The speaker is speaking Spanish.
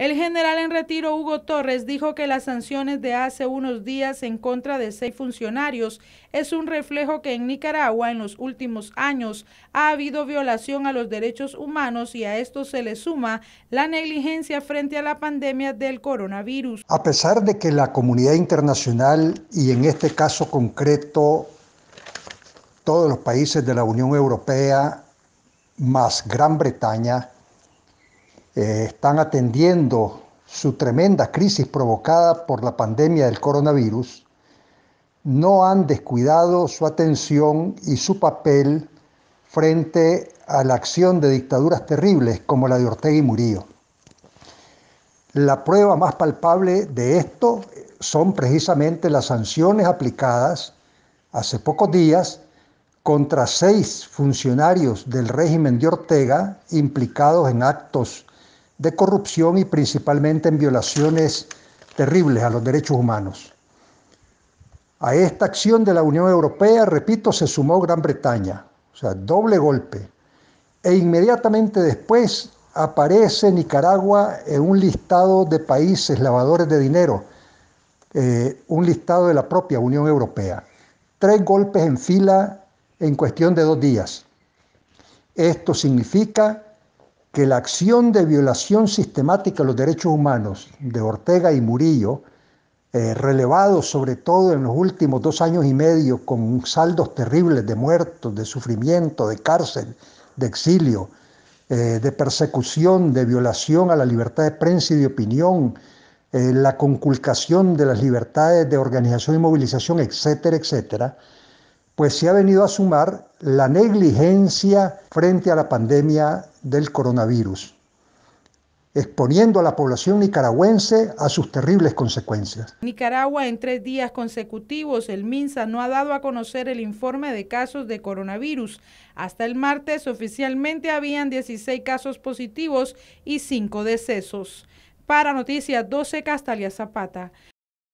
El general en retiro Hugo Torres dijo que las sanciones de hace unos días en contra de seis funcionarios es un reflejo que en Nicaragua en los últimos años ha habido violación a los derechos humanos y a esto se le suma la negligencia frente a la pandemia del coronavirus. A pesar de que la comunidad internacional y en este caso concreto todos los países de la Unión Europea más Gran Bretaña eh, están atendiendo su tremenda crisis provocada por la pandemia del coronavirus, no han descuidado su atención y su papel frente a la acción de dictaduras terribles como la de Ortega y Murillo. La prueba más palpable de esto son precisamente las sanciones aplicadas hace pocos días contra seis funcionarios del régimen de Ortega implicados en actos de corrupción y principalmente en violaciones terribles a los derechos humanos. A esta acción de la Unión Europea, repito, se sumó Gran Bretaña, o sea, doble golpe. E inmediatamente después aparece Nicaragua en un listado de países lavadores de dinero, eh, un listado de la propia Unión Europea. Tres golpes en fila en cuestión de dos días. Esto significa que la acción de violación sistemática de los derechos humanos de Ortega y Murillo, eh, relevado sobre todo en los últimos dos años y medio con saldos terribles de muertos, de sufrimiento, de cárcel, de exilio, eh, de persecución, de violación a la libertad de prensa y de opinión, eh, la conculcación de las libertades de organización y movilización, etcétera, etcétera, pues se ha venido a sumar la negligencia frente a la pandemia del coronavirus, exponiendo a la población nicaragüense a sus terribles consecuencias. Nicaragua en tres días consecutivos, el MINSA no ha dado a conocer el informe de casos de coronavirus. Hasta el martes oficialmente habían 16 casos positivos y 5 decesos. Para Noticias 12, Castalia Zapata.